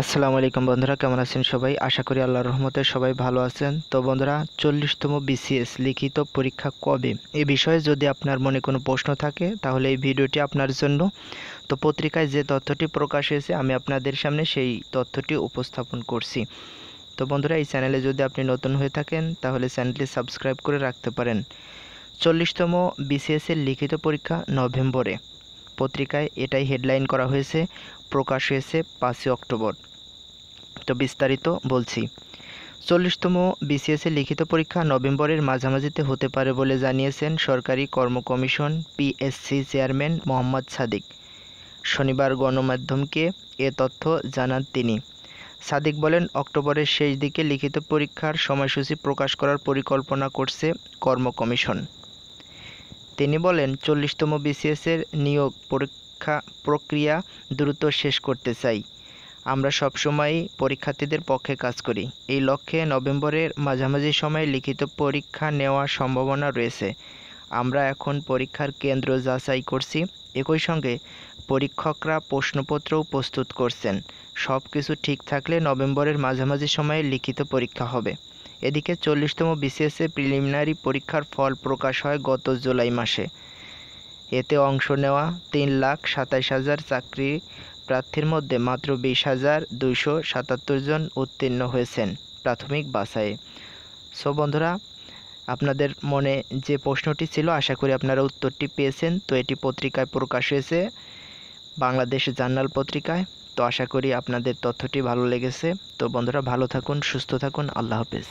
আসসালামু আলাইকুম বন্ধুরা কেমন আছেন সবাই আশা করি আল্লাহর রহমতে সবাই ভালো আছেন তো বন্ধুরা চল্লিশতম বিসিএস লিখিত পরীক্ষা কবে এ বিষয়ে যদি আপনার মনে কোনো প্রশ্ন থাকে তাহলে এই ভিডিওটি আপনার জন্য তো পত্রিকায় যে তথ্যটি প্রকাশ হয়েছে আমি আপনাদের সামনে সেই তথ্যটি উপস্থাপন করছি তো বন্ধুরা এই চ্যানেলে যদি আপনি নতুন হয়ে থাকেন তাহলে চ্যানেলটি সাবস্ক্রাইব করে রাখতে পারেন চল্লিশতম বিসিএসের লিখিত পরীক্ষা নভেম্বরে পত্রিকায় এটাই হেডলাইন করা হয়েছে প্রকাশ হয়েছে পাঁচই অক্টোবর তো বিস্তারিত বলছি চল্লিশতম বিসিএসের লিখিত পরীক্ষা নভেম্বরের মাঝামাঝিতে হতে পারে বলে জানিয়েছেন সরকারি কর্ম commission PSC chairman Mohammad Sadiq শনিবার গণমাধ্যমকে এ তথ্য জানান তিনি সাদিক বলেন অক্টোবরের শেষ দিকে লিখিত পরীক্ষার সময়সূচি প্রকাশ করার পরিকল্পনা করছে কর্ম কমিশন তিনি বলেন চল্লিশতম বিসিএসের নিয়োগ পরীক্ষা প্রক্রিয়া দ্রুত শেষ করতে চাই আমরা সবসময়ই পরীক্ষার্থীদের পক্ষে কাজ করি এই লক্ষ্যে নভেম্বরের মাঝামাঝি সময়ে লিখিত পরীক্ষা নেওয়ার সম্ভাবনা রয়েছে আমরা এখন পরীক্ষার কেন্দ্র যাচাই করছি একই সঙ্গে পরীক্ষকরা প্রশ্নপত্রও প্রস্তুত করছেন সব কিছু ঠিক থাকলে নভেম্বরের মাঝামাঝি সময়ে লিখিত পরীক্ষা হবে এদিকে চল্লিশতম বিসিএসএ প্রিলিমিনারি পরীক্ষার ফল প্রকাশ হয় গত জুলাই মাসে এতে অংশ নেওয়া তিন লাখ সাতাইশ হাজার চাকরি প্রার্থীর মধ্যে মাত্র বিশ হাজার দুইশো সাতাত্তর জন উত্তীর্ণ হয়েছেন প্রাথমিক বাছাইয়ে সো বন্ধুরা আপনাদের মনে যে প্রশ্নটি ছিল আশা করি আপনারা উত্তরটি পেয়েছেন তো এটি পত্রিকায় প্রকাশ হয়েছে বাংলাদেশ জার্নাল পত্রিকায় তো আশা করি আপনাদের তথ্যটি ভালো লেগেছে তো বন্ধুরা ভালো থাকুন সুস্থ থাকুন আল্লাহ হাফেজ